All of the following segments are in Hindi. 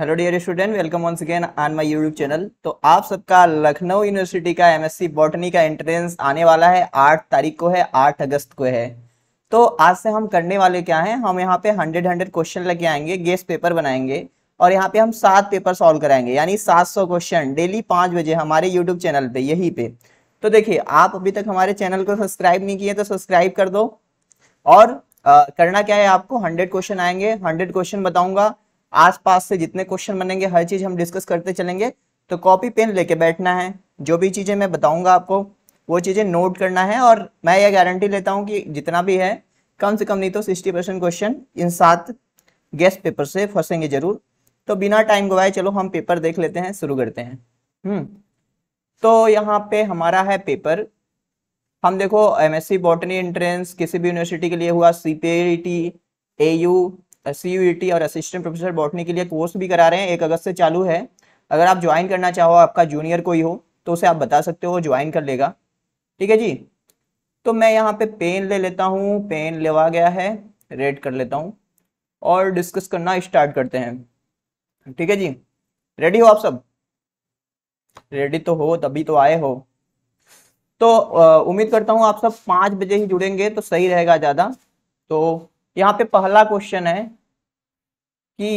Hello dear student welcome once again on my YouTube channel तो आप सबका लखनऊ यूनिवर्सिटी का एमएससी बॉटनी का एंट्रेंस आने वाला है आठ तारीख को है आठ अगस्त को है तो आज से हम करने वाले क्या हैं हम यहाँ पे हंड्रेड हंड्रेड क्वेश्चन लेके आएंगे गेस पेपर बनाएंगे और यहाँ पे हम सात पेपर सॉल्व कराएंगे यानी सात सौ क्वेश्चन डेली पाँच बजे हमारे यूट्यूब चैनल पे यही पे तो देखिए आप अभी तक हमारे चैनल को सब्सक्राइब नहीं किए तो सब्सक्राइब कर दो और आ, करना क्या है आपको हंड्रेड क्वेश्चन आएंगे हंड्रेड क्वेश्चन बताऊंगा आसपास से जितने क्वेश्चन बनेंगे हर चीज हम डिस्कस करते चलेंगे तो कॉपी पेन लेके बैठना है जो भी चीजें मैं बताऊंगा आपको वो चीजें नोट करना है और मैं ये गारंटी लेता हूँ कि जितना भी है कम से कम नहीं तो सिक्सटी परसेंट क्वेश्चन इन सात गेस्ट पेपर से फंसेंगे जरूर तो बिना टाइम गवाए चलो हम पेपर देख लेते हैं शुरू करते हैं हम्म तो यहाँ पे हमारा है पेपर हम देखो एमएससी बॉटनी एंट्रेंस किसी भी यूनिवर्सिटी के लिए हुआ C P A U S e और असिस्टेंट प्रोफेसर बॉटनी के लिए कोर्स भी करा रहे हैं एक अगस्त से चालू है अगर आप ज्वाइन करना चाहो आपका जूनियर कोई हो तो उसे आप बता सकते हो ज्वाइन कर लेगा ठीक है जी तो मैं यहाँ पे पेन ले लेता हूँ पेन लेवा गया है रेड कर लेता हूँ और डिस्कस करना स्टार्ट करते हैं ठीक है जी रेडी हो आप सब रेडी तो हो तभी तो आए हो तो उम्मीद करता हूँ आप सब पाँच बजे ही जुड़ेंगे तो सही रहेगा ज़्यादा तो यहाँ पे पहला क्वेश्चन है कि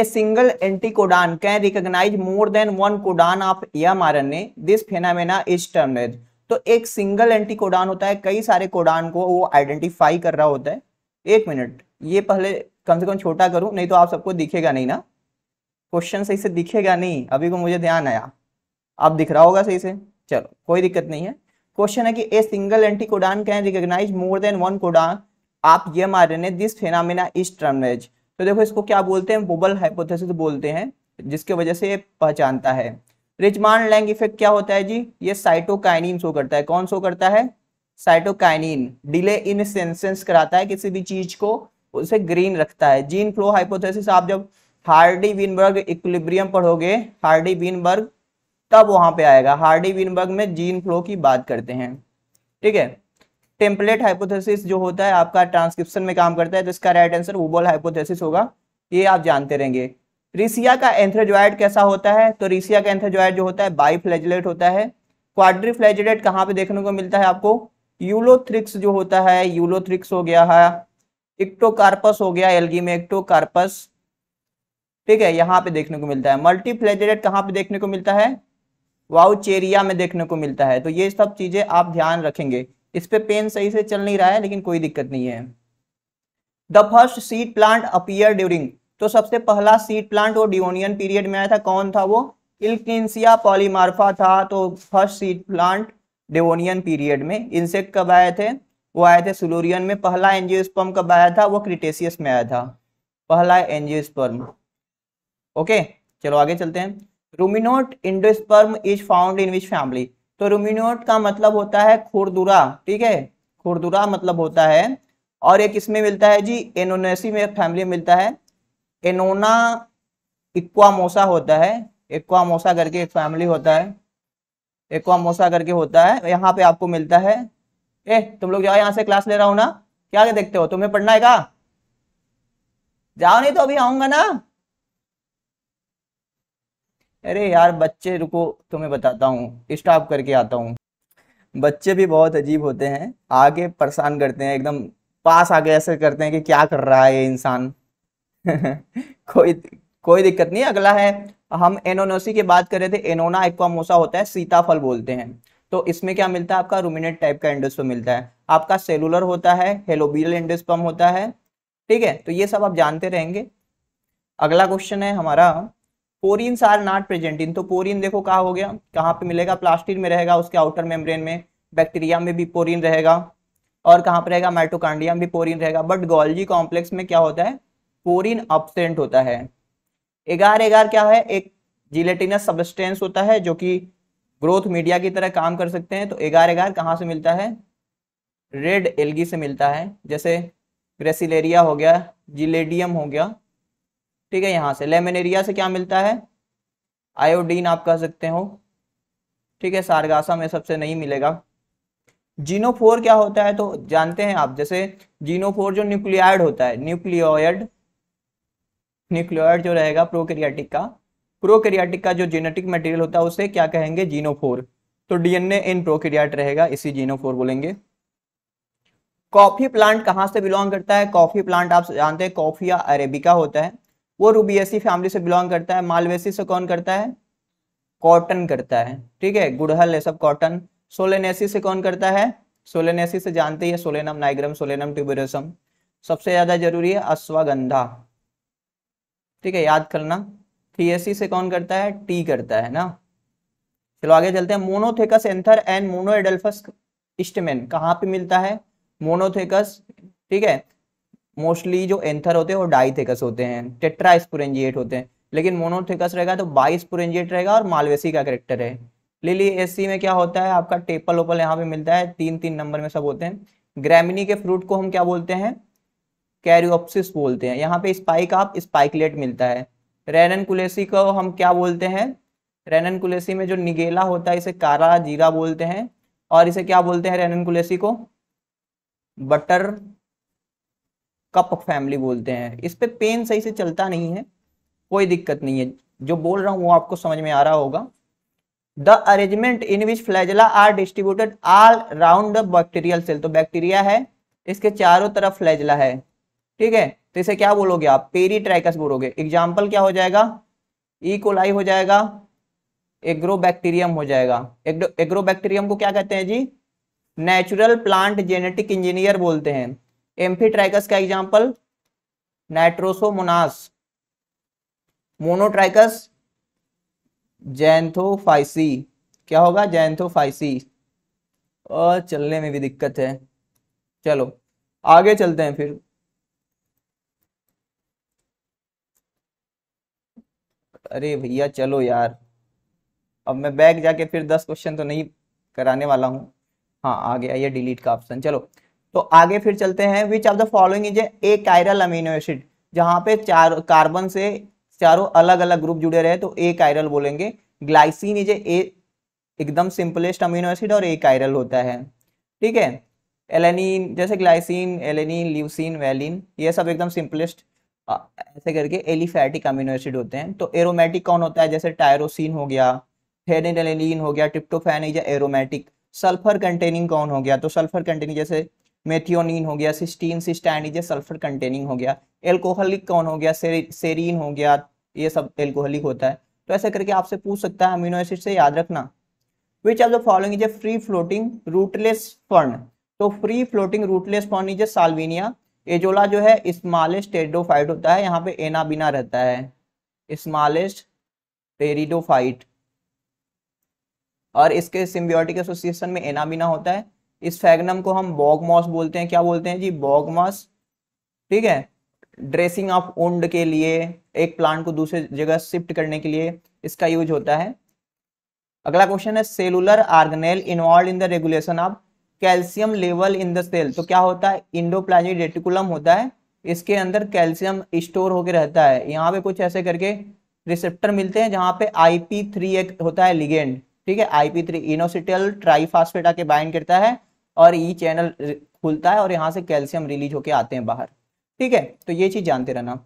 a single codon can recognise more than one codon of M R N A this phenomena is term तो एक सिंगल एंटी कोडान होता है कई सारे कोडान को वो आइडेंटिफाई कर रहा होता है एक मिनट ये पहले कम से कम छोटा करूं नहीं तो आप सबको दिखेगा नहीं ना क्वेश्चन सही से दिखेगा नहीं अभी को मुझे ध्यान आया आप दिख रहा होगा सही से चलो कोई दिक्कत नहीं है क्वेश्चन है कि a single anticodon can recognise more than one codon आप ये मार रहे दिस फेनामिना इज टर्मरेज तो देखो इसको क्या बोलते हैं बोबल हाइपोथेसिस बोलते हैं जिसके वजह से ये पहचानता है रिजमान लैंग इफेक्ट क्या होता है जी ये साइटोकाइनिन शो करता है कौन शो करता है साइटोकाइनिन डिले इन सेंसेंस कराता है किसी भी चीज को उसे ग्रीन रखता है जीन फ्लो हाइपोथेसिस आप जब हार्डी विनबर्ग इक्विलिब्रियम पढ़ोगे हार्डी विनबर्ग तब वहां पे आएगा हार्डी विनबर्ग में जीन फ्लो की बात करते हैं ठीक है टेम्पलेट हाइपोथेसिस जो होता है आपका ट्रांसक्रिप्शन में काम करता है तो इसका राइट आंसर वोबोल हाइपोथेसिस होगा ये आप जानते रहेंगे रिसिया का एंथ्रेजॉयड कैसा होता है तो रिसिया का एंथ्रेजॉयड जो होता है बाई फ्लैजिलेट होता है क्वाड्री फ्लेजलेट कहाँ पे देखने को मिलता है आपको यूलोथ्रिक्स जो होता है यूलोथ्रिक्स हो गया है इक्टोकार्पस हो गया एलगी में इक्टोकार्पस ठीक है यहाँ पे देखने को मिलता है मल्टी फ्लैजिलेट कहाँ पे देखने को मिलता है वाउचेरिया में देखने को मिलता है तो ये सब चीजें आप ध्यान रखेंगे इस पे पेन सही से चल नहीं रहा है लेकिन कोई दिक्कत नहीं है the first seed plant appear during तो सबसे पहला सीड प्लांट वो डिओनियन पीरियड में आया था कौन था वो इल्किंसिया पॉलीमार्फा था तो first seed plant Devonian period में इंसेक्ट कब आए थे वो आए थे सुलोरियन में पहला एनजियोस्पर्म कब आया था वो क्रिटेशियस में आया था पहला एनजियोस्पर्म ओके चलो आगे चलते हैं ruminate endosperm is found in which family तो रोमिनोट का मतलब होता है खुरदुरा ठीक है खुरदुरा मतलब होता है और एक इसमें मिलता है जी एनोनेसी में एक फैमिली मिलता है एनोना इक्वामोसा होता है इक्वामोसा करके एक फैमिली होता है इक्वामोसा करके होता है यहाँ पे आपको मिलता है ए तुम लोग जाओ यहाँ से क्लास ले रहा हूँ ना क्या देखते हो तुम्हें पढ़ना है का जाओ नहीं तो अभी आऊंगा ना अरे यार बच्चे रुको तुम्हें बताता हूँ स्टॉप करके आता हूँ बच्चे भी बहुत अजीब होते हैं आगे परेशान करते हैं एकदम पास आगे ऐसे करते हैं कि क्या कर रहा है ये इंसान कोई कोई दिक्कत नहीं अगला है हम एनोनोसी की बात कर रहे थे एनोना एक्वामोसा होता है सीताफल बोलते हैं तो इसमें क्या मिलता है आपका रूमिनेट टाइप का एंडोस्पर्म मिलता है आपका सेलुलर होता है हेलोबियल एंडोस्पर्म होता है ठीक है तो ये सब आप जानते रहेंगे अगला क्वेश्चन है हमारा porins are not present in तो पोरिन देखो कहा हो गया कहाँ पे मिलेगा प्लास्टिक में रहेगा उसके आउटर मेम्ब्रेन में बैक्टीरिया में भी पोरिन रहेगा और कहाँ पर रहेगा माइटोकांडिया में भी पोरिन रहेगा बट गोल्जी कॉम्प्लेक्स में क्या होता है पोरिन अपसेंट होता है एगार एगार क्या है एक जिलेटिनस सबस्टेंस होता है जो कि ग्रोथ मीडिया की तरह काम कर सकते हैं तो एगार एगार कहाँ से मिलता है रेड एल्गी से मिलता है जैसे ग्रेसिलेरिया हो गया जिलेडियम हो गया ठीक है यहाँ से लेमिनेरिया से क्या मिलता है आयोडीन आप कह सकते हो ठीक है सारगासा में सबसे नहीं मिलेगा जीनोफोर क्या होता है तो जानते हैं आप जैसे जीनोफोर जो न्यूक्लियाड होता है न्यूक्लियोड न्यूक्लियोड जो रहेगा प्रोकैरियोटिक का प्रोकैरियोटिक का जो जेनेटिक मटेरियल होता है उसे क्या कहेंगे जीनोफोर तो डीएनए इन प्रोकैरियोट रहेगा इसी जीनोफोर बोलेंगे कॉफी प्लांट कहां से बिलोंग करता है कॉफी प्लांट आप जानते हैं कॉफिया अरेबिका होता है वो रूबियसी फैमिली से बिलोंग करता है मालवेसी से कौन करता है कॉटन करता है ठीक है गुड़हल है सब कॉटन सोलेनेसी से कौन करता है सोलेनेसी से जानते ही सोलेनम नाइग्रम सोलेनम ट्यूबरसम सबसे ज्यादा जरूरी है अश्वगंधा ठीक है याद करना थीएसी से कौन करता है टी करता है ना चलो आगे चलते हैं monothecous anther and monadelphous stamen कहाँ पे मिलता है मोनोथेकस ठीक है मोस्टली जो एंथर होते हैं वो डाईथेकस होते हैं टेट्रा स्पुरेंजिएट होते हैं लेकिन मोनोथेकस रहेगा तो बाई स्पुरेंजिएट रहेगा और मालवेसी का करेक्टर है लिली एस में क्या होता है आपका टेपल ओपल यहाँ पे मिलता है तीन तीन नंबर में सब होते हैं ग्रेमिनी के फ्रूट को हम क्या बोलते हैं कैरियोपसिस बोलते हैं यहाँ पे स्पाइक आप स्पाइकलेट मिलता है रेनन कुलेसी को हम क्या बोलते हैं रेनन कुलेसी में जो निगेला होता है इसे कारा जीरा बोलते हैं और इसे क्या बोलते हैं रेनन कुलेसी को बटर कप फैमिली बोलते हैं इस पर पे पेन सही से चलता नहीं है कोई दिक्कत नहीं है जो बोल रहा हूँ वो आपको समझ में आ रहा होगा the arrangement in which flagella are distributed all round bacterial cell तो बैक्टीरिया है इसके चारों तरफ फ्लैजला है ठीक है तो इसे क्या बोलोगे आप पेरी ट्राइकस बोलोगे एग्जाम्पल क्या हो जाएगा ईकोलाई e. हो जाएगा एग्रो बैक्टीरियम हो जाएगा एग्रो बैक्टीरियम को क्या कहते हैं जी नेचुरल प्लांट जेनेटिक इंजीनियर बोलते हैं एम्फीट्राइकस का एग्जाम्पल नाइट्रोसोमोनास मोनोट्राइकस जैंथोफाइसी क्या होगा जैंथोफाइसी और चलने में भी दिक्कत है चलो आगे चलते हैं फिर अरे भैया चलो यार अब मैं बैग जाके फिर दस क्वेश्चन तो नहीं कराने वाला हूँ हाँ आ गया ये डिलीट का ऑप्शन चलो तो आगे फिर चलते हैं which of the following is achiral amino acid जहां पे चार कार्बन से चारों अलग अलग ग्रुप जुड़े रहे तो ए कायरल बोलेंगे ग्लाइसिन इज ए एकदम सिंपलेस्ट अमीनो एसिड और ए कायरल होता है ठीक है एलेनिन जैसे ग्लाइसिन एलेनिन ल्यूसिन वेलिन ये सब एकदम सिंपलेस्ट ऐसे करके एलिफैटिक अमीनो एसिड होते हैं तो एरोमेटिक कौन होता है जैसे टायरोसिन हो गया फेनिलेनिन हो गया tryptophan is aromatic sulphur containing कौन हो गया तो सल्फर कंटेनिंग जैसे मेथियोनिन हो गया सिस्टीन सिस्टैनिज सल्फर कंटेनिंग हो गया एल्कोहलिक कौन हो गया सेरीन हो गया ये सब एल्कोहलिक होता है तो ऐसे करके आपसे पूछ सकता है अमीनो एसिड से याद रखना which are the following is a free floating rootless fern तो free floating rootless fern is a Salvinia Azolla जो है स्मॉलेस्ट टेरिडोफाइट होता है यहाँ पे एना बिना रहता है स्मॉलेस्ट टेरिडोफाइट और इसके सिम्बियोटिक एसोसिएशन में एना बिना होता है इस फैगनम को हम बॉग मॉस बोलते हैं क्या बोलते हैं जी बॉग मॉस ठीक है ड्रेसिंग ऑफ उंड के लिए एक प्लांट को दूसरे जगह शिफ्ट करने के लिए इसका यूज होता है अगला क्वेश्चन है cellular organelle involved in the regulation of calcium level in the cell तो क्या होता है इंडोप्लाजिक रेटिकुलम होता है इसके अंदर कैल्शियम स्टोर होकर रहता है यहाँ पे कुछ ऐसे करके रिसेप्टर मिलते हैं जहाँ पे आईपी थ्री एक होता है लिगेंड ठीक है आईपी थ्री इनोसिटल ट्राईफास्फेट आके बाइंड करता है और ई e चैनल खुलता है और यहाँ से कैल्शियम रिलीज होके आते हैं बाहर ठीक है तो ये चीज जानते रहना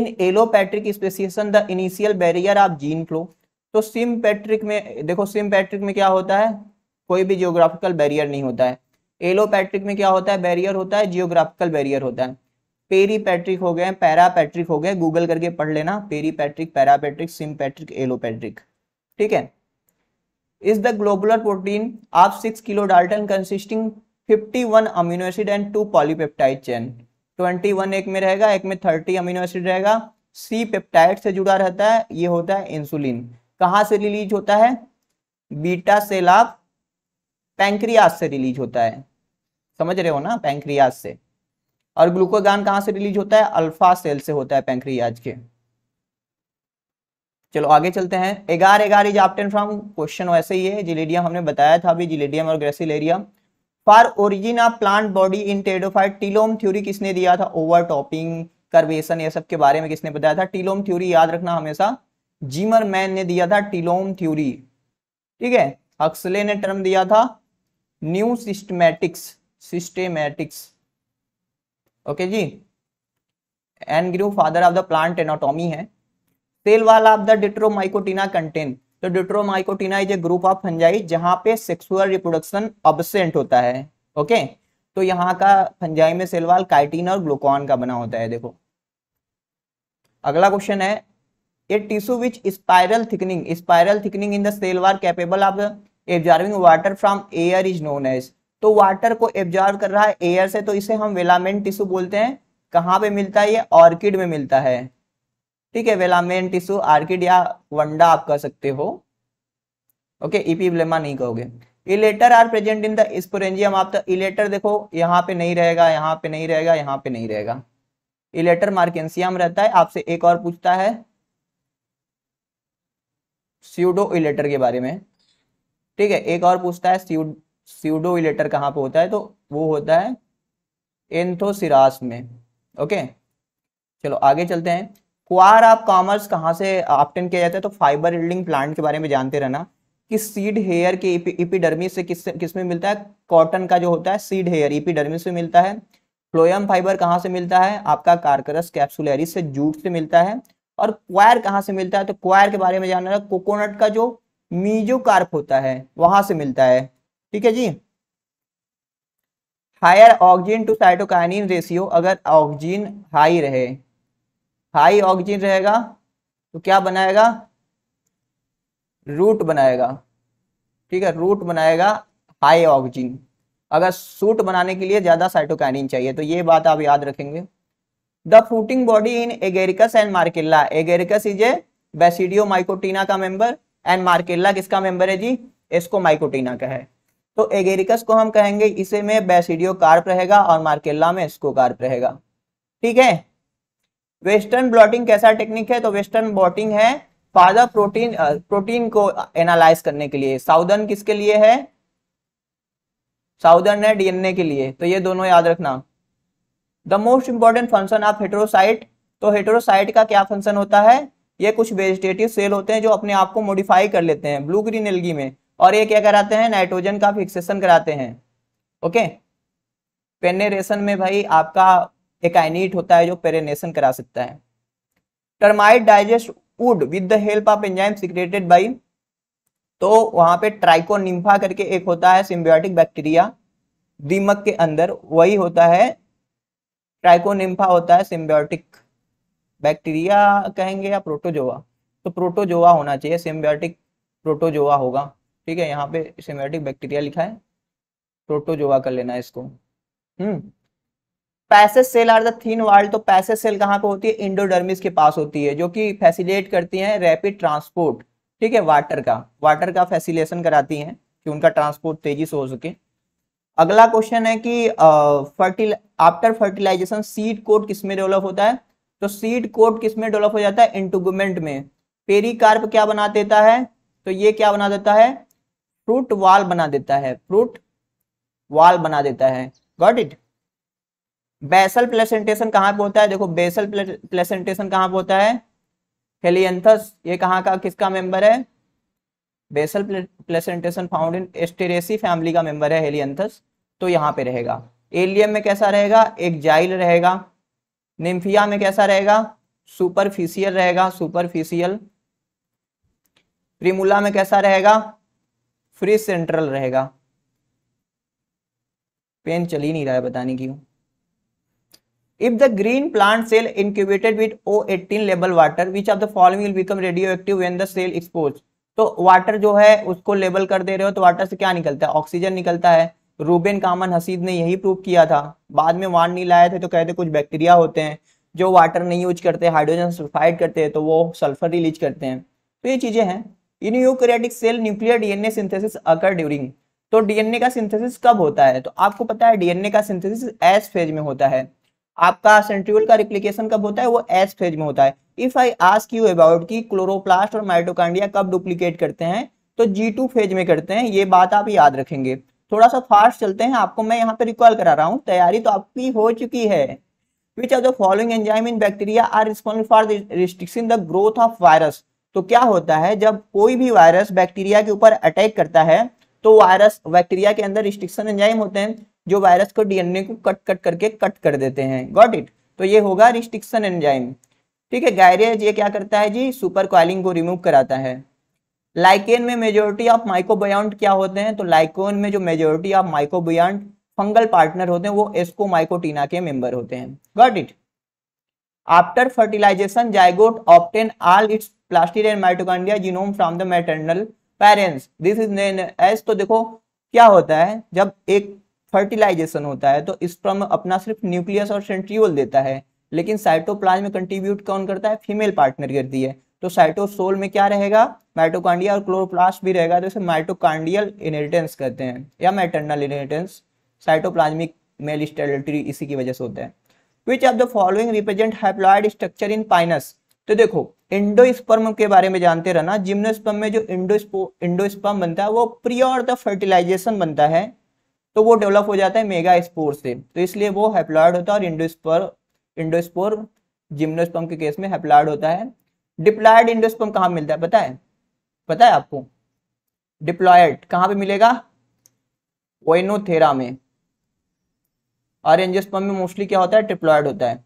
in allopatric speciation the initial barrier of gene flow तो सिम पैट्रिक में देखो सिम पैट्रिक में क्या होता है कोई भी जियोग्राफिकल बैरियर नहीं होता है एलोपैट्रिक में क्या होता है बैरियर होता है जियोग्राफिकल बैरियर होता है पेरी पैट्रिक हो गए पैरा पैट्रिक हो गए गूगल करके पढ़ लेना peripatric parapatric sympatric allopatric ठीक है is is the globular protein of 6 kilodalton consisting 51 amino acid and two polypeptide chain 21 एक में रहेगा एक में 30 अमीनो एसिड रहेगा सी पेप्टाइड से जुड़ा रहता है ये होता है इंसुलिन कहाँ से रिलीज होता है बीटा सेल ऑफ पैंक्रियाज से रिलीज होता है समझ रहे हो ना पैंक्रियाज से और ग्लूकोगान कहाँ से रिलीज होता है अल्फा सेल से होता है पैंक्रियाज के चलो आगे चलते हैं एगार एगार इज ऑप्टेन फ्रॉम क्वेश्चन वैसे ही है जिलेडियम हमने बताया था अभी जिलेडियम और area for origin of plant body in pteridophyte telome theory किसने दिया था ओवर टॉपिंग कर्वेशन ये सब के बारे में किसने बताया था टीलोम थ्योरी याद रखना हमेशा जीमर मैन ने दिया था टीलोम थ्योरी ठीक है हक्सले ने टर्म दिया था न्यू सिस्टमैटिक्स सिस्टेमेटिक्स ओके जी N Grew father of the plant anatomy है सेल वाला ऑफ द डिट्रोमाइकोटीना कंटेन तो Deuteromycotina is a group of fungi जहां पे सेक्सुअल रिप्रोडक्शन अबसेंट होता है ओके तो यहाँ का फंजाई में सेल वाल काइटिन और ग्लूकॉन का बना होता है देखो अगला क्वेश्चन है a tissue which spiral thickening spiral thickening in the cell wall capable of absorbing water from air is known as तो वाटर को एब्जॉर्व कर रहा है एयर से तो इसे हम वेलामेंट टिश्यू बोलते हैं कहाँ पे मिलता है ये ऑर्किड में मिलता है ठीक है वेलामेन टिश्यू आर्किड या वंडा आप कह सकते हो ओके ईपी ब्लेमा नहीं कहोगे elater are present in the sporangium आप तो इलेटर देखो यहाँ पे नहीं रहेगा यहाँ पे नहीं रहेगा यहाँ पे नहीं रहेगा इलेटर मार्केंसियम रहता है आपसे एक और पूछता है स्यूडो इलेटर के बारे में ठीक है एक और पूछता है स्यूडो इलेटर कहाँ पे होता है तो वो होता है एंथोसिरास में ओके चलो आगे चलते हैं क्वार आप कॉमर्स कहाँ से ऑप्टेन किया जाता है तो फाइबर हिल्डिंग प्लांट के बारे में जानते रहना कि सीड हेयर के इपीडर्मी से किस किस में मिलता है कॉटन का जो होता है सीड हेयर इपीडर्मी से मिलता है फ्लोयम फाइबर कहाँ से मिलता है आपका कार्करस कैप्सुलरी से जूट से मिलता है और क्वायर कहाँ से मिलता है तो क्वायर के बारे में जानना कोकोनट का जो मीजो कार्प होता है वहां से मिलता है ठीक है जी higher auxin to cytokinin ratio अगर ऑक्सीजन हाई रहे हाई ऑक्सीजन रहेगा तो क्या बनाएगा रूट बनाएगा ठीक है रूट बनाएगा हाई ऑक्सीजन अगर सूट बनाने के लिए ज्यादा साइटोकाइनिन चाहिए तो ये बात आप याद रखेंगे the fruiting body in Agaricus and Morchella Agaricus is a Basidiomycotina का मेंबर एंड मार्केला किसका मेंबर है जी एस्को माइकोटीना का है तो एगेरिकस को हम कहेंगे इसे में बेसिडियो कार्प रहेगा और मार्केला में इसको कार्प रहेगा ठीक है वेस्टर्न ब्लॉटिंग कैसा टेक्निक है तो वेस्टर्न ब्लॉटिंग है फादर प्रोटीन प्रोटीन को एनालाइज करने के लिए साउदर्न किसके लिए है साउदर्न है डीएनए के लिए तो ये दोनों याद रखना the most important function of heterocyst तो हेटरोसाइट का क्या फंक्शन होता है ये कुछ वेजिटेटिव सेल होते हैं जो अपने आप को मॉडिफाई कर लेते हैं ब्लू ग्रीन एलगी में और ये क्या कराते हैं नाइट्रोजन का फिक्सेशन कराते हैं ओके पेनेरेशन में भाई आपका एक होता है जो पेरेनेशन करा सकता है termite digest wood with the help of enzyme secreted by तो वहां पे ट्राइकोनिम्फा करके एक होता है सिम्बियोटिक बैक्टीरिया दीमक के अंदर वही होता है ट्राइकोनिम्फा होता है सिम्बियोटिक बैक्टीरिया कहेंगे या प्रोटोजोआ तो प्रोटोजोआ होना चाहिए सिम्बियोटिक प्रोटोजोआ होगा ठीक है यहाँ पे सिम्बियोटिक बैक्टीरिया लिखा है प्रोटोजोआ कर लेना है इसको hmm passage cell are the thin तो पैसेज सेल कहाँ पे होती है इंडोडर्मिस के पास होती है जो कि फैसिलेट करती हैं रैपिड ट्रांसपोर्ट ठीक है वाटर का वाटर का फैसिलेशन कराती हैं कि उनका ट्रांसपोर्ट तेजी से हो सके अगला क्वेश्चन है कि फर्टिल आफ्टर फर्टिलाइजेशन सीड कोट किसमें डेवलप होता है तो सीड कोट किसमें डेवलप हो जाता है इंटूगमेंट में कार्प क्या बना देता है तो ये क्या बना देता है फ्रूट वाल बना देता है फ्रूट वाल बना देता है गॉट इट बेसल प्लेसेंटेशन कहाँ पे होता है देखो बेसल प्लेसेंटेशन कहाँ पे होता है हेलियंथस ये कहाँ का किसका मेंबर है basal placentation found in Asteraceae family का मेंबर है हेलियंथस तो यहाँ पे रहेगा एलियम में कैसा रहेगा एक जाइल रहेगा निम्फिया में कैसा रहेगा सुपरफिशियल रहेगा सुपरफिशियल प्रिमुला में कैसा रहेगा फ्री सेंट्रल रहेगा पेन चल ही नहीं रहा है बताने क्यों If the green plant cell incubated with O18 label water, which of the following will become radioactive when the cell exposed? तो वाटर जो है उसको लेबल कर दे रहे हो तो वाटर से क्या निकलता है ऑक्सीजन निकलता है रूबेन कामन हसीद ने यही प्रूव किया था बाद में वान नहीं लाए थे तो कहते कुछ बैक्टीरिया होते हैं जो वाटर नहीं यूज करते हाइड्रोजन सल्फाइड करते हैं तो वो सल्फर रिलीज करते हैं तो ये चीजें हैं in eukaryotic cell nuclear DNA synthesis occur during तो डीएनए का सिंथेसिस कब होता है तो आपको पता है डीएनए का सिंथेसिस एस फेज में होता है आपका सेंट्रियल का रिप्लीकेशन कब होता है वो एस फेज में होता है if I ask you about की क्लोरोप्लास्ट और माइटोकांडिया कब डुप्लीकेट करते हैं तो जी टू फेज में करते हैं ये बात आप याद रखेंगे थोड़ा सा फास्ट चलते हैं आपको मैं यहाँ पे रिकॉल करा रहा हूँ तैयारी तो आपकी हो चुकी है which are the following enzyme in bacteria are responsible for restriction the growth of virus तो क्या होता है जब कोई भी वायरस बैक्टीरिया के ऊपर अटैक करता है तो वायरस बैक्टीरिया के अंदर रिस्ट्रिक्शन एंजाइम होते हैं जो वायरस को डीएनए को कट कट करके कट कर देते हैं गॉट इट तो ये होगा रिस्ट्रिक्शन एंजाइम ठीक है गायरेज ये क्या करता है जी सुपर क्वालिंग को रिमूव कराता है लाइकेन में मेजोरिटी ऑफ माइकोबयांट क्या होते हैं तो लाइकोन में जो majority of mycobiont fungal partner होते हैं वो एस्को माइकोटीना के मेंबर होते हैं got it after fertilisation zygote obtain all its plastid and mitochondria genome from the maternal parents this is known as तो देखो क्या होता है जब एक फर्टिलाइजेशन होता है तो स्पर्म अपना सिर्फ न्यूक्लियस और सेंट्रियोल देता है लेकिन साइटोप्लाज में कंट्रीब्यूट कौन करता है फीमेल पार्टनर करती है तो साइटोसोल में क्या रहेगा माइटोकांडिया और क्लोरोप्लास्ट भी रहेगा तो इसे माइटोकांडियल इनहेरिटेंस कहते हैं या maternal inheritance cytoplasmic male sterility इसी की वजह से होता है which of the following represent haploid structure in Pinus तो देखो इंडोस्पर्म के बारे में जानते रहना जिम्नोस्पर्म में जो इंडोस्पो इंडोस्पर्म बनता है वो प्रियोर द फर्टिलाइजेशन बनता है तो वो डेवलप हो जाता है मेगा स्पोर से तो इसलिए वो हेप्लॉयड होता है और इंडोस्पर इंडोस्पोर जिम्नोस्पम के केस में हेप्लॉयड होता है डिप्लॉयड इंडोस्पम कहाँ मिलता है पता है पता है आपको डिप्लॉयड कहाँ पे मिलेगा ओइनोथेरा में और एंजियोस्पर्म में मोस्टली क्या होता है ट्रिप्लॉयड होता है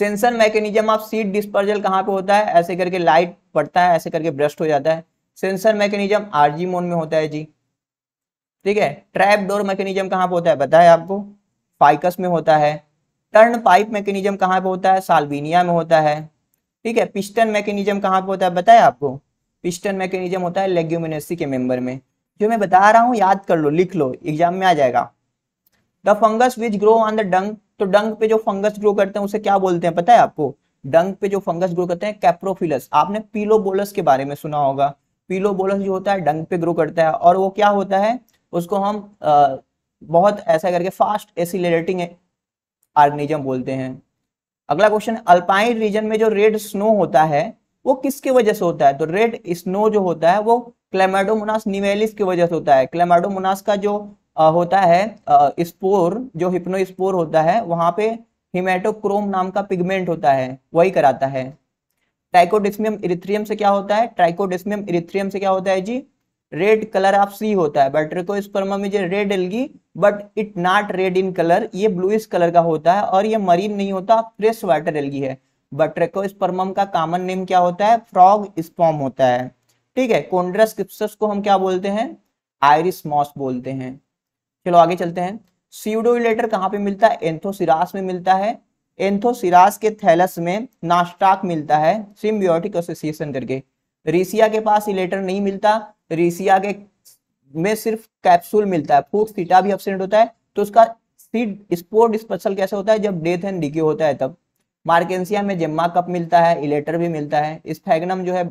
censer mechanism of seed dispersal कहाँ पे होता है ऐसे करके लाइट पड़ता है ऐसे करके ब्रस्ट हो जाता है सेंसर मैकेनिज्म आरजी मोन में होता है जी ठीक है ट्रैप डोर मैकेनिज्म कहाँ पर होता है बताया आपको फाइकस में होता है टर्न पाइप मैकेनिज्म कहाँ पर होता है साल्विनिया में होता है ठीक है पिस्टन मैकेनिज्म कहाँ पर होता है बताया आपको पिस्टन मैकेनिज्म होता है लेग्यूमिनेसी के मेंबर में जो मैं बता रहा हूँ याद कर लो लिख लो एग्जाम में आ जाएगा the fungus which grow on the dung तो डंग पे जो फंगस ग्रो करते हैं उसे क्या बोलते हैं पता है आपको डंग पे जो फंगस ग्रो करते हैं कैप्रोफिलस आपने पीलोबोलस के बारे में सुना होगा पीलोबोलस जो होता है डंग पे ग्रो करता है और वो क्या होता है उसको हम आ, बहुत ऐसा करके फास्ट एसिलेटिंग ऑर्गेनिज्म बोलते हैं अगला क्वेश्चन अल्पाइन रीजन में जो रेड स्नो होता है वो किसके वजह से होता है तो रेड स्नो जो होता है वो क्लेमाडोमोनास निवेलिस की वजह से होता है क्लेमाडोमोनास का जो आ, होता है आ, स्पोर जो हिप्नोस्पोर होता है वहां पे हिमेटोक्रोम नाम का पिगमेंट होता है वही कराता है ट्राइकोडिस्मियम इरिथ्रियम से क्या होता है ट्राइकोडिस्मियम इरिथ्रियम से क्या होता है जी रेड कलर आप सी होता है बट ट्रिकोस्पर्मा में जो red algae but it not red in colour ये ब्लूइश कलर का होता है और ये मरीन नहीं होता फ्रेश वाटर एलगी है बट ट्रेकोस्पर्मम का कॉमन नेम क्या होता है फ्रॉग स्पॉम होता है ठीक है कोंड्रस किप्सस को हम क्या बोलते हैं आयरिस मॉस बोलते हैं चलो आगे चलते हैं सीडोइलेटर कहाँ पे मिलता है एंथोसिरास में मिलता है एंथोसिरास के थैलस में नास्टाक मिलता है सिम्बियोटिक एसोसिएशन करके रिसिया के पास इलेटर नहीं मिलता रिसिया के में सिर्फ कैप्सूल मिलता है फूट सीटा भी एबसेंट होता है तो उसका सीड स्पोर्ट स्पेशल कैसे होता है जब डेथ एंड डिके होता है तब मार्केंसिया में जेम्मा कप मिलता है इलेटर भी मिलता है स्फेगनम जो है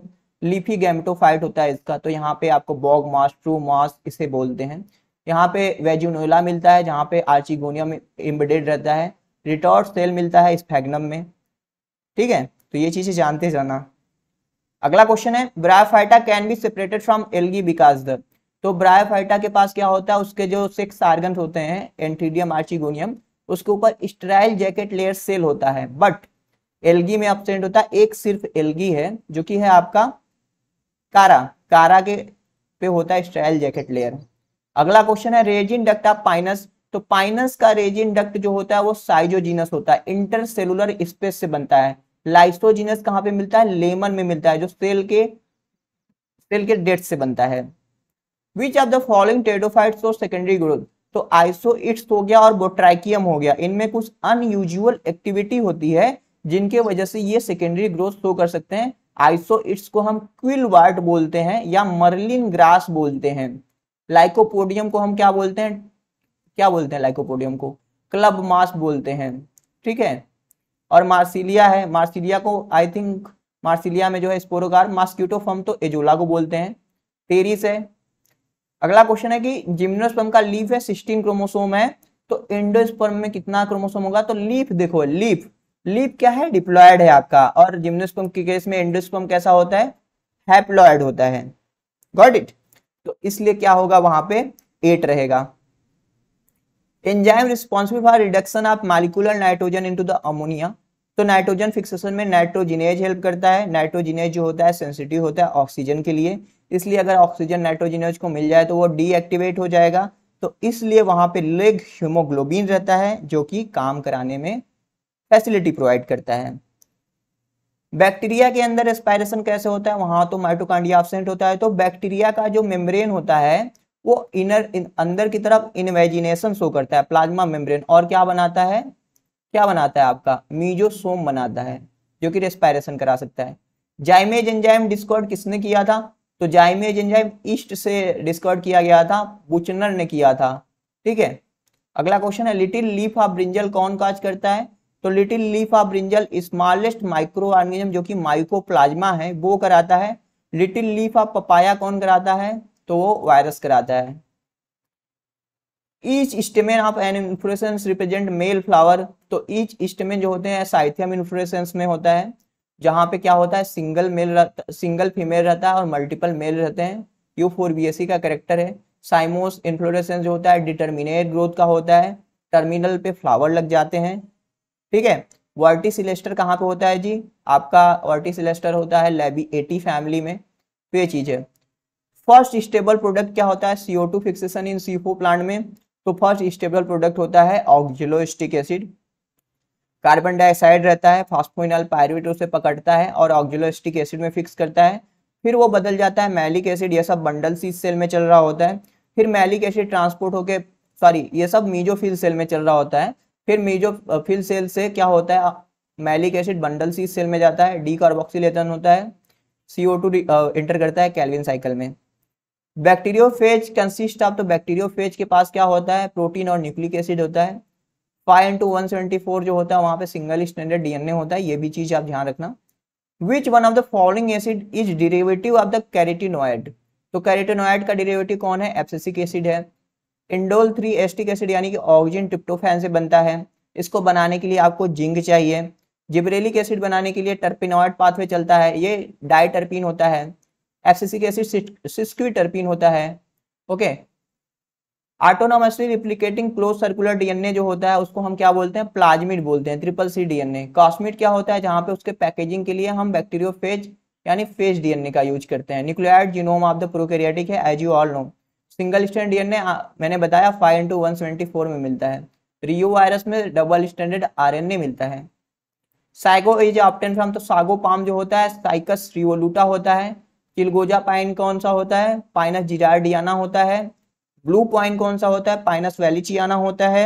लीफी गैमटोफाइट होता है इसका तो यहाँ पे आपको बॉग मास ट्रू मास इसे बोलते हैं यहाँ पे वेजुनोला मिलता है जहाँ पे आर्चिगोनियम इम्बेडेड रहता है रिटॉर्ट सेल मिलता है स्फेगनम में ठीक है तो ये चीज़ें जानते जाना अगला क्वेश्चन है bryophyta can be separated from algae because the तो ब्रायोफाइटा के पास क्या होता है उसके जो सिक्स आर्गन होते हैं एंटीडियम आर्चिगोनियम उसके ऊपर स्टराइल जैकेट लेयर सेल होता है बट एलगी में अपसेंट होता है एक सिर्फ एलगी है जो कि है आपका कारा कारा के पे होता है स्टाइल जैकेट लेयर अगला क्वेश्चन है रेजिन डक्ट ऑफ पाइनस तो पाइनस का रेजिन डक्ट जो होता है वो साइजोजीनस होता है इंटरसेलुलर स्पेस से बनता है लाइसोजीनस कहां पे मिलता है लेमन में मिलता है जो सेल के सेल के डेट से बनता है विच आर द फॉलोइंग टेडोफाइट और सेकेंडरी ग्रोथ तो आइसोइट्स हो गया और बोट्राइकियम हो गया इनमें कुछ अनयूजल एक्टिविटी होती है जिनके वजह से ये सेकेंडरी ग्रोथ शो कर सकते हैं आइसोइट्स को हम क्विल वार्ट बोलते हैं या मर्लिन ग्रास बोलते हैं लाइकोपोडियम को हम क्या बोलते हैं क्या बोलते हैं लाइकोपोडियम को क्लब मास बोलते हैं ठीक है और मार्सिलिया है मार्सिलिया को आई थिंक मार्सिलिया में जो है स्पोरोगार मास्क्यूटो फॉर्म तो एजोला को बोलते हैं टेरिस है अगला क्वेश्चन है कि जिम्नोस्पर्म का लीफ है सिक्सटीन क्रोमोसोम है तो इंडोस्पर्म में कितना क्रोमोसोम होगा तो लीफ देखो लीफ लीफ क्या है डिप्लॉयड है आपका और जिम्नोस्पर्म के केस में इंडोस्पर्म कैसा होता है हैप्लॉयड होता है गॉट इट तो इसलिए क्या होगा वहां पे एट रहेगा enzyme responsible for reduction of molecular nitrogen into the ammonia तो नाइट्रोजन फिक्सेशन में नाइट्रोजिनेज हेल्प करता है नाइट्रोजिनेज जो होता है सेंसिटिव होता है ऑक्सीजन के लिए इसलिए अगर ऑक्सीजन नाइट्रोजिनेज को मिल जाए तो वो डीएक्टिवेट हो जाएगा तो इसलिए वहां पे लेग हिमोग्लोबिन रहता है जो कि काम कराने में फैसिलिटी प्रोवाइड करता है बैक्टीरिया के अंदर एस्पायरेशन कैसे होता है वहां तो माइटोकांडिया एबसेंट होता है तो बैक्टीरिया का जो मेम्ब्रेन होता है वो इनर इन, अंदर की तरफ इनवेजिनेशन शो करता है प्लाज्मा मेम्ब्रेन और क्या बनाता है क्या बनाता है आपका मीजोसोम बनाता है जो कि रेस्पायरेशन करा सकता है जाइमेज एंजाइम डिस्कॉर्ड किसने किया था तो जाइमेज एंजाइम ईस्ट से डिस्कॉर्ड किया गया था बुचनर ने किया था ठीक है अगला क्वेश्चन है लिटिल लीफ ऑफ ब्रिंजल कौन काज करता है तो little leaf of brinjal smallest micro organism जो कि माइक्रो प्लाज्मा है वो कराता है लिटिल लीफ ऑफ पपाया कौन कराता है तो वो वायरस कराता है each stamen of an inflorescence represent male flower तो ईच स्टेमेन जो होते हैं साइथियम इन्फ्लोरेसेंस में होता है जहाँ पे क्या होता है सिंगल मेल सिंगल फीमेल रहता है और मल्टीपल मेल रहते हैं you four B S C का करेक्टर है साइमोस इन्फ्लोरेसेंस जो होता है डिटर्मिनेट ग्रोथ का होता है टर्मिनल पे फ्लावर लग जाते हैं ठीक है वर्टी सिलेस्टर कहाँ पे होता है जी आपका वर्टी सिलेस्टर होता है लेबी एटी फैमिली में तो ये चीज़ है फर्स्ट स्टेबल प्रोडक्ट क्या होता है CO two fixation in C four plant में तो फर्स्ट स्टेबल प्रोडक्ट होता है ऑक्जिलोस्टिक एसिड कार्बन डाइऑक्साइड रहता है फास्फोइनल पायरुवेट उसे पकड़ता है और ऑक्जिलोस्टिक एसिड में फिक्स करता है फिर वो बदल जाता है मैलिक एसिड यह सब बंडल सी सेल में चल रहा होता है फिर मैलिक एसिड ट्रांसपोर्ट होके सॉरी ये सब मीजोफिल सेल में चल रहा होता है फिर मीजोफिल सेल से क्या होता है malic acid bundle sheath cell में जाता है डी होता है सीओ टू इंटर करता है कैलविन साइकिल में बैक्टीरियोफेज कंसिस्ट ऑफ तो बैक्टीरियोफेज के पास क्या होता है प्रोटीन और न्यूक्लिक एसिड होता है five into one seventy four जो होता है वहां पे सिंगल स्टैंडर्ड डीएनए होता है ये भी चीज आप ध्यान रखना which one of the following acid is derivative of the carotenoid तो कैरेटिनोइड का डिरेवेटिव कौन है एप्सिसिक एसिड है इंडोल थ्री एस्टिक एसिड यानी कि ऑक्सीजन ट्रिप्टोफैन से बनता है इसको बनाने के लिए आपको जिंक चाहिए जिब्रेलिक एसिड बनाने के लिए टर्पिनोइड पाथवे चलता है ये डाइटर्पिन होता है एफसीसिक एसिड सिस्क्यूटरपिन होता है okay autonomously replicating close circular DNA जो होता है उसको हम क्या बोलते हैं प्लाज्मिड बोलते हैं ट्रिपल सी डीएनए कॉस्मिड क्या होता है जहां पे उसके पैकेजिंग के लिए हम बैक्टीरियोफेज यानी फेज डीएनए का यूज करते हैं nucleoid genome of the prokaryotic है as you all know single strand DNA मैंने बताया फाइव इंटू वन में मिलता है रियो वायरस में डबल स्टैंडर्ड आरएनए मिलता है साइगो इज ऑप्टेन फ्रॉम तो सागो पाम जो होता है साइकस रियोलूटा होता है चिलगोजा पाइन कौन सा होता है पाइनस जिराडियाना होता है ब्लू पाइन कौन सा होता है पाइनस वेलिचियाना होता है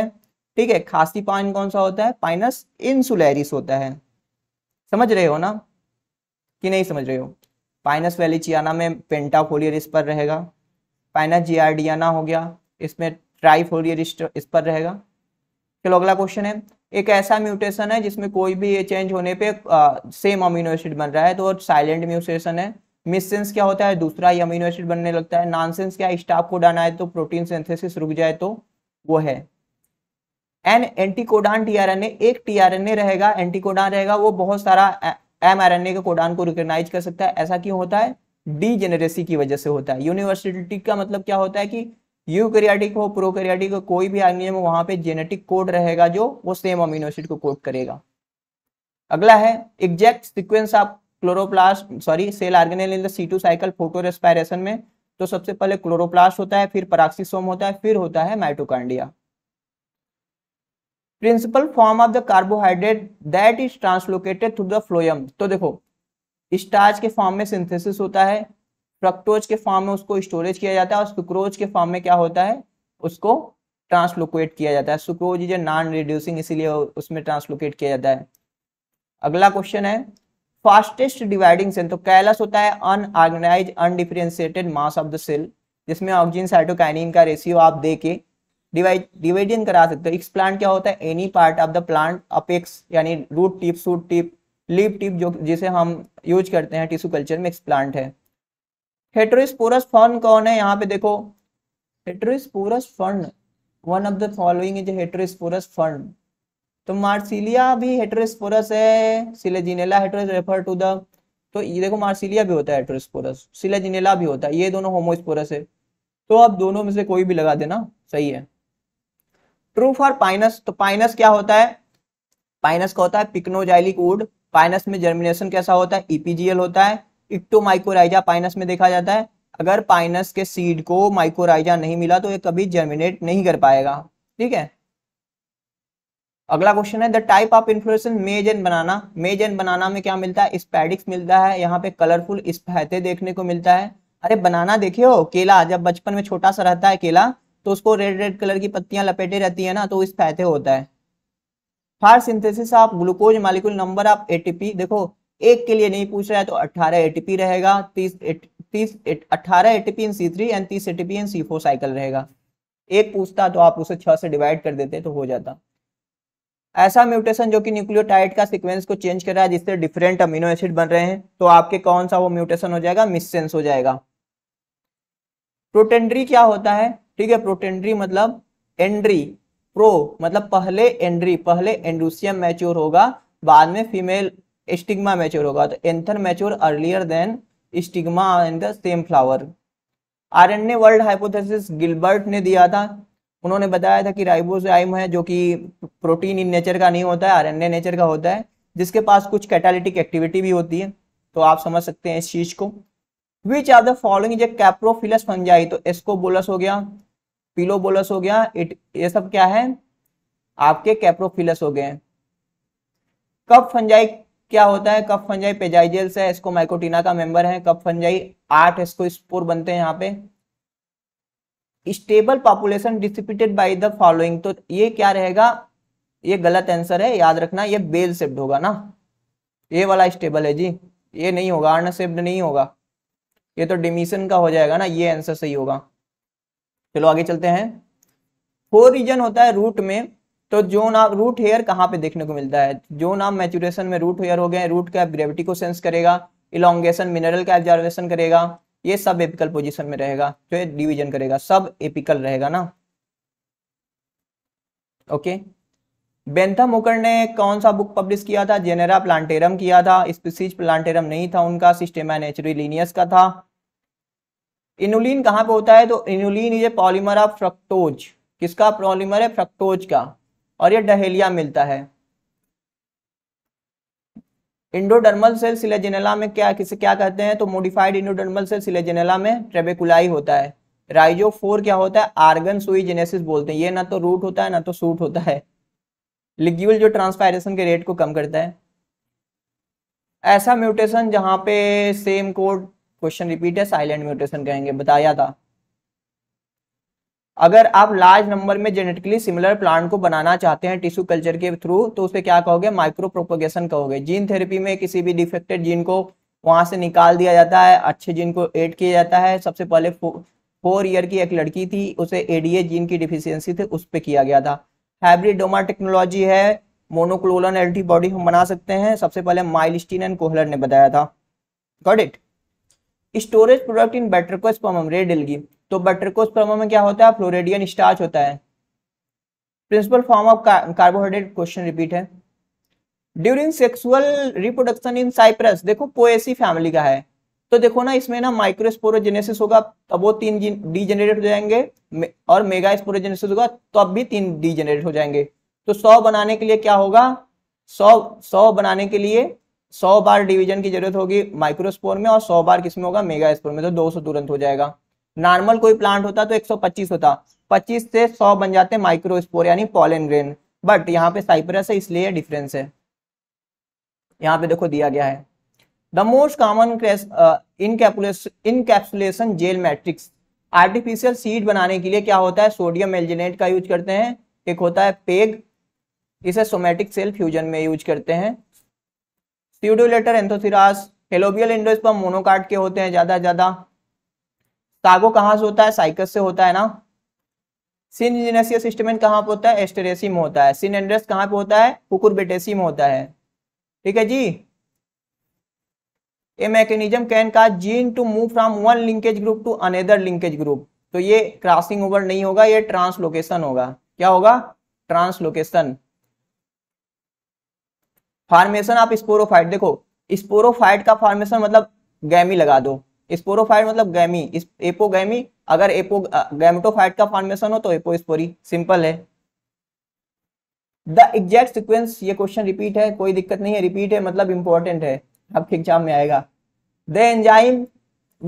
ठीक है खासी पाइन कौन सा होता है पाइनस इंसुलरिस होता है समझ रहे हो ना कि नहीं समझ रहे हो पाइनस वेलिचियाना में पेंटाफोलियर इस पर रहेगा पाइनस जियारडियाना हो गया इसमें ट्राइफोलियर इस पर रहेगा चलो अगला क्वेश्चन है एक ऐसा म्यूटेशन है जिसमें कोई भी ये चेंज होने पे आ, सेम अमीनो एसिड बन रहा है तो साइलेंट म्यूटेशन है मिससेंस क्या होता है दूसरा ये अमीनो एसिड बनने लगता है नॉनसेंस क्या स्टाफ कोडान आए तो प्रोटीन सिंथेसिस रुक जाए तो वो है एन एंटीकोडान टीआरएनए एक टीआरएनए रहेगा एंटीकोडान रहेगा वो बहुत सारा एम एमआरएनए के कोडान को रिकॉग्नाइज कर सकता है ऐसा क्यों होता है डी जेनरेसी की वजह से होता है यूनिवर्सिटी का मतलब क्या होता है कि यू यूकैरियोटिक हो प्रो प्रोकैरियोटिक हो कोई भी में वहां पे जेनेटिक कोड रहेगा जो वो सेम अमीनो एसिड को कोड करेगा अगला है एग्जैक्ट सिक्वेंस आप chloroplast sorry cell organelle in the C two cycle photorespiration में तो सबसे पहले क्लोरोप्लास्ट होता है फिर पराक्सीसोम होता है फिर होता है mitochondria principal form of the carbohydrate that is translocated through the phloem तो देखो स्टार्च के फॉर्म में सिंथेसिस होता है फ्रक्टोज के फॉर्म में उसको स्टोरेज किया जाता है और सुक्रोज के फॉर्म में क्या होता है उसको ट्रांसलोकेट किया जाता है sucrose is a non reducing इसीलिए उसमें ट्रांसलोकेट किया जाता है अगला क्वेश्चन है फास्टेस्ट डिवाइडिंग सेल तो कैलस होता है unorganised undifferentiated mass of the cell जिसमें ऑक्सीजन साइटोकाइनिन का रेशियो आप दे के डिवाइड डिविजन करा सकते हो एक्स प्लांट क्या होता है any part of the plant apex यानी root tip shoot tip leaf tip जो जिसे हम यूज करते हैं टिश्यू कल्चर में एक्स प्लांट है हेट्रोस्पोरस फर्न कौन है यहाँ पे देखो heterosporous fern one of the following is heterosporous fern तो मार्सिलिया भी हेट्रोस्पोरस है Selaginella heteros refer to the तो ये देखो मार्सिलिया भी होता है हेट्रोस्पोरस सिलेजिनेला भी होता है ये दोनों होमोस्पोरस है तो आप दोनों में से कोई भी लगा देना सही है ट्रू फॉर पाइनस तो पाइनस क्या होता है पाइनस का होता है पिक्नोजाइलिक वुड पाइनस में जर्मिनेशन कैसा होता है ईपीजीएल e होता है इक्टोमाइकोराइजा पाइनस में देखा जाता है अगर पाइनस के सीड को माइकोराइजा नहीं मिला तो ये कभी जर्मिनेट नहीं कर पाएगा ठीक है अगला क्वेश्चन है द टाइप ऑफ इन्फ्लोरेशन मेज एंड बनाना मेज एंड बनाना में क्या मिलता है स्पैडिक्स मिलता है यहाँ पे कलरफुल स्पहते देखने को मिलता है अरे बनाना देखे हो केला जब बचपन में छोटा सा रहता है केला तो उसको रेड रेड कलर की पत्तियां लपेटे रहती है ना तो स्पहते होता है for synthesis of glucose molecule number of ATP देखो एक के लिए नहीं पूछ रहा है तो 18 एटीपी रहेगा 30 30 18 ATP in C three and 30 ATP in C four cycle रहेगा एक पूछता तो आप उसे छह से डिवाइड कर देते तो हो जाता ऐसा म्यूटेशन जो कि न्यूक्लियोटाइड का सीक्वेंस को चेंज कर रहा है जिससे डिफरेंट अमीनो एसिड बन रहे हैं तो आपके कौन सा वो म्यूटेशन हो जाएगा मिससेंस हो जाएगा प्रोटेंड्री क्या होता है ठीक है प्रोटेंड्री मतलब एंड्री प्रो मतलब पहले एंड्री पहले एंड्रूसियम मैच्योर होगा बाद में फीमेल स्टिग्मा मैच्योर होगा तो anther mature earlier than stigma and the same flower RNA world hypothesis Gilbert ने दिया था उन्होंने बताया था कि राइबोजाइम है जो कि प्रोटीन इन नेचर का नहीं होता है आरएनए नेचर का होता है जिसके पास कुछ कैटालिटिक एक्टिविटी भी होती है तो आप समझ सकते हैं इस चीज को which are the following is a coprophilous fungi तो एस्कोबोलस हो गया पिलोबोलस हो गया इट ये सब क्या है आपके कैप्रोफिलस हो गए कब फंजाई क्या होता है कब फंजाई पेजाइजेल्स है इसको माइकोटिना का मेंबर है कब फंजाई आठ इसको स्पोर बनते हैं यहाँ पे stable population depicted by the following तो ये क्या रहेगा ये गलत आंसर है याद रखना ये बेल सेप्ड होगा ना ये वाला स्टेबल है जी ये नहीं होगा अर्न सेप्ड नहीं होगा ये तो डिमिशन का हो जाएगा ना ये आंसर सही होगा चलो आगे चलते हैं फोर रीजन होता है रूट में तो जो ना रूट हेयर कहाँ पे देखने को मिलता है जो ऑफ मैचुरेशन में रूट हेयर हो गए रूट कैप ग्रेविटी को सेंस करेगा इलांगेशन मिनरल का एब्जॉर्वेशन करेगा ये सब एपिकल पोजीशन में रहेगा जो ये डिवीजन करेगा सब एपिकल रहेगा ना ओके बेंथम ओकर ने कौन सा बुक पब्लिश किया था जेनेरा प्लांटेरम किया था स्पीसीज प्लांटेरम नहीं था उनका सिस्टेमा नेचुरलिनियस का था इनुलिन कहाँ पे होता है तो इनुलिन ये पॉलीमर ऑफ फ्रक्टोज किसका पॉलीमर है फ्रक्टोज का और ये डहेलिया मिलता है इंडोडर्मल सेल सिलेजेनेला में क्या किसे क्या कहते हैं तो मोडिफाइड इंडोडर्मल सेल सिलेजेनेला में ट्रेबेकुलाई होता है राइजो फोर क्या होता है आर्गन सुई जेनेसिस बोलते हैं ये ना तो रूट होता है ना तो सूट होता है लिग्यूल जो ट्रांसपायरेशन के रेट को कम करता है ऐसा म्यूटेशन जहां पे सेम कोड क्वेश्चन रिपीट है साइलेंट म्यूटेशन कहेंगे बताया था अगर आप लार्ज नंबर में जेनेटिकली सिमिलर प्लांट को बनाना चाहते हैं टिश्यू कल्चर के थ्रू तो उसे क्या कहोगे माइक्रो प्रोपोगेशन कहोगे जीन थेरेपी में किसी भी डिफेक्टेड जीन को वहां से निकाल दिया जाता है अच्छे जीन को एड किया जाता है सबसे पहले फोर ईयर की एक लड़की थी उसे एडीए जीन की डिफिशियंसी थी उस पर किया गया था हाइब्रिडोमा टेक्नोलॉजी है मोनोक्लोलन एंटीबॉडी हम बना सकते हैं सबसे पहले माइलस्टीन एंड कोहलर ने बताया था got it storage product in Batrachospermum red algae तो बटरकोस प्रमा में क्या होता है फ्लोरेडियन स्टार्च होता है principal form of carbohydrate question repeat है during sexual reproduction in Cyperus देखो पोएसी फैमिली का है तो देखो ना इसमें ना माइक्रोस्पोरोजेनेसिस होगा तब वो तीन डीजेनरेट हो जाएंगे और मेगा स्पोरोजेनेसिस होगा तब भी तीन जनरेट हो जाएंगे तो सौ बनाने के लिए क्या होगा सौ सौ बनाने के लिए सौ बार डिवीजन की जरूरत होगी माइक्रोस्पोर में और सौ बार किसमें होगा मेगा स्पोर में तो दो सौ तुरंत हो जाएगा नॉर्मल कोई प्लांट होता तो 125 होता 25 से 100 बन जाते माइक्रोस्पोर यानी पॉलन ग्रेन बट यहाँ पे साइप्रस है इसलिए डिफरेंस है यहाँ पे देखो दिया गया है the most common encapsulation gel matrix artificial seed बनाने के लिए क्या होता है सोडियम एल्जिनेट का यूज करते हैं एक होता है पेग इसे सोमेटिक सेल फ्यूजन में यूज करते हैं pseudoelater Anthoceros helobial endosperm monocot के होते हैं ज्यादा ज्यादा कार्गो कहाँ से होता है साइकस से होता है ना सिन इंजीनियर सिस्टम कहाँ पर होता है एस्टेरेसी में होता है सिन एंड्रेस कहाँ पे होता है कुकुरबेटेसी में होता है ठीक है जी ए मैकेनिज्म कैन का gene to move from one linkage group to another linkage group तो ये क्रॉसिंग ओवर नहीं होगा ये ट्रांसलोकेशन होगा क्या होगा ट्रांसलोकेशन फॉर्मेशन आप स्पोरोफाइट देखो स्पोरोफाइट का फॉर्मेशन मतलब गैमी लगा दो स्पोरोफाइट मतलब गैमी इस एपोगैमी अगर एपो गैमेटोफाइट का फॉर्मेशन हो तो एपोस्पोरी सिंपल है द एग्जैक्ट सिक्वेंस ये क्वेश्चन रिपीट है कोई दिक्कत नहीं है रिपीट है मतलब इंपॉर्टेंट है आपके एग्जाम में आएगा the enzyme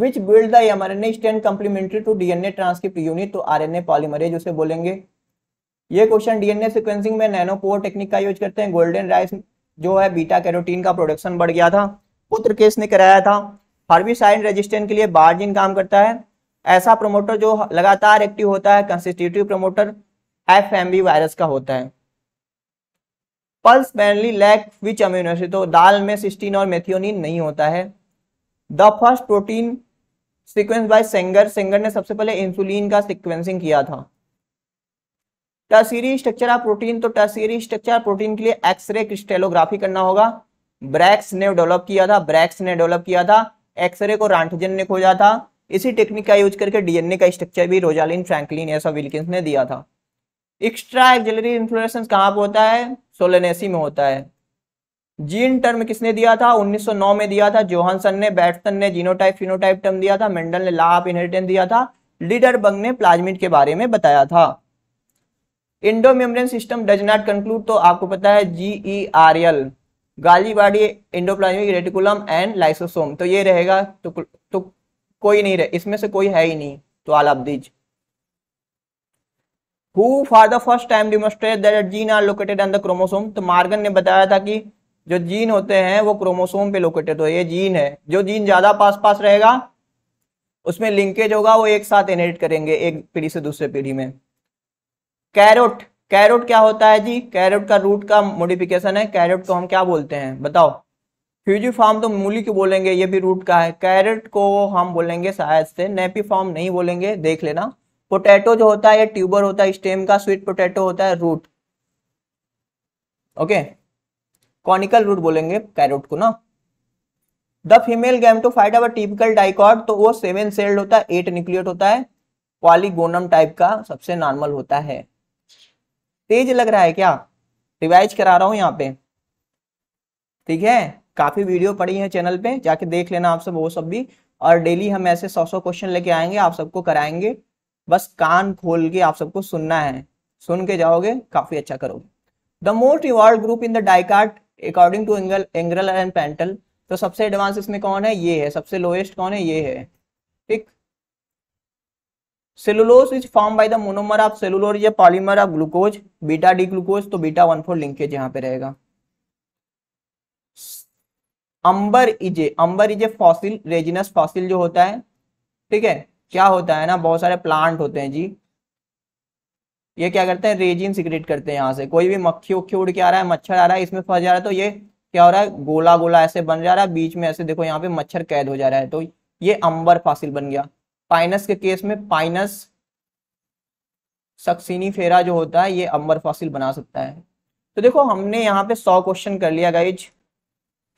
which build the M R N A stand complementary to DNA transcript unit to R N A polymerase उसे बोलेंगे ये क्वेश्चन डीएनए सिक्वेंसिंग में नैनोपोर टेक्निक का यूज करते हैं गोल्डन राइस जो है बीटा कैरोटीन का प्रोडक्शन बढ़ गया था पुत्र केस ने कराया था हर्बिसाइड रेजिस्टेंट के लिए बार्जिन काम करता है ऐसा प्रोमोटर जो लगातार एक्टिव होता है कंसिस्टिटिव प्रोमोटर एफ वायरस का होता है pulse mainly lack which amino तो दाल में सिस्टीन और मेथियोनिन नहीं होता है the first protein sequence by Sanger Sanger ने सबसे पहले इंसुलिन का सिक्वेंसिंग किया था टर्सरी स्ट्रक्चर ऑफ प्रोटीन तो टर्सरी स्ट्रक्चर प्रोटीन के लिए एक्सरे क्रिस्टेलोग्राफी करना होगा ब्रैक्स ने डेवलप किया था ब्रैक्स ने डेवलप किया था एक्सरे को रांटजन ने खोजा था इसी टेक्निक का यूज करके डीएनए का स्ट्रक्चर भी रोजालिन फ्रैंकलिन ऐसा विल्किंस ने दिया था एक्स्ट्रा एक्जलरी इन्फ्लोरेसेंस कहाँ पर होता है सोलेनेसी में होता है जीन टर्म किसने दिया था 1909 में दिया था जोहानसन ने बैटसन ने जीनोटाइप फिनोटाइप टर्म दिया था मेंडल ने लाभ इनहेरिटेंस दिया था लीडर बंग ने प्लाज्मिट के बारे में बताया था endo membrane system does not conclude तो आपको पता है जीई आर एल गाली बाड़ी इंडोप्लाजमिक रेटिकुलम एंड लाइसोसोम तो ये रहेगा तो, तो कोई नहीं रहे इसमें से कोई है ही नहीं तो आल अब्दीज who for the first time demonstrate that gene are located on the chromosome तो मार्गन ने बताया था कि जो जीन होते हैं वो क्रोमोसोम पे लोकेटेड हो ये जीन है जो जीन ज्यादा पास पास रहेगा उसमें लिंकेज होगा वो एक साथ इनहेरिट करेंगे एक पीढ़ी से दूसरे पीढ़ी में कैरोट कैरोट क्या होता है जी कैरोट का रूट का मॉडिफिकेशन है कैरोट को हम क्या बोलते हैं बताओ फ्यूजी फॉर्म तो मूली को बोलेंगे ये भी रूट का है कैरेट को हम बोलेंगे शायद से नेपी फॉर्म नहीं बोलेंगे देख लेना पोटैटो जो होता है ये ट्यूबर होता है स्टेम का स्वीट पोटैटो होता है रूट ओके कॉनिकल रूट बोलेंगे कैरोट को ना the female gametophyte our typical dicot तो वो सेवन सेल्ड होता है एट न्यूक्लियट होता है पॉलीगोनम टाइप का सबसे नॉर्मल होता है तेज लग रहा है क्या रिवाइज करा रहा हूं यहाँ पे ठीक है काफी वीडियो पड़ी है चैनल पे जाके देख लेना आप सब वो सब भी और डेली हम ऐसे सौ सौ क्वेश्चन लेके आएंगे आप सबको कराएंगे बस कान खोल के आप सबको सुनना है सुन के जाओगे काफी अच्छा करोगे the most evolved group in the dicot according to Engler Engler and Prantl तो सबसे एडवांस इसमें कौन है ये है सबसे लोएस्ट कौन है ये है ठीक cellulose is form by the monomer of cellulose या polymer of glucose beta D glucose तो बीटा वन फोर लिंकेज यहाँ पे रहेगा amber is amber is fossil resins fossil जो होता है ठीक है क्या होता है ना बहुत सारे प्लांट होते हैं जी ये क्या करते हैं रेजिन सिक्रेट करते हैं यहाँ से कोई भी मक्खी उक्खी उड़ के आ रहा है मच्छर आ रहा है इसमें फंस जा रहा है तो ये क्या हो रहा है गोला गोला ऐसे बन जा रहा है बीच में ऐसे देखो यहाँ पे मच्छर कैद हो जा रहा है तो ये अंबर फासिल बन गया पाइनस के केस में पाइनस सक्सीनी फेरा जो होता है ये अम्बर फॉसिल बना सकता है तो देखो हमने यहाँ पे सौ क्वेश्चन कर लिया गाइज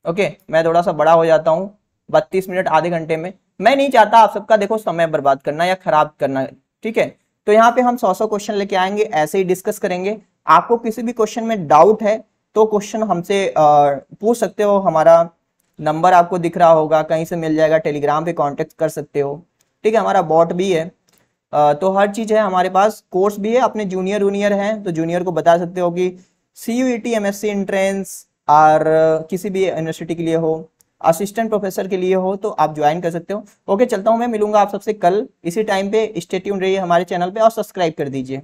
ओके मैं थोड़ा सा बड़ा हो जाता हूँ बत्तीस मिनट आधे घंटे में मैं नहीं चाहता आप सबका देखो समय बर्बाद करना या खराब करना ठीक है तो यहाँ पे हम सौ सौ क्वेश्चन लेके आएंगे ऐसे ही डिस्कस करेंगे आपको किसी भी क्वेश्चन में डाउट है तो क्वेश्चन हमसे पूछ सकते हो हमारा नंबर आपको दिख रहा होगा कहीं से मिल जाएगा टेलीग्राम पे कॉन्टेक्ट कर सकते हो ठीक है हमारा बॉट भी है तो हर चीज़ है हमारे पास कोर्स भी है अपने जूनियर वूनियर हैं तो जूनियर को बता सकते हो कि C U T M S C entrance और किसी भी यूनिवर्सिटी के लिए हो असिस्टेंट प्रोफेसर के लिए हो तो आप ज्वाइन कर सकते हो ओके चलता हूँ मैं मिलूंगा आप सबसे कल इसी टाइम पे स्टेट्यून रहिए हमारे चैनल पे और सब्सक्राइब कर दीजिए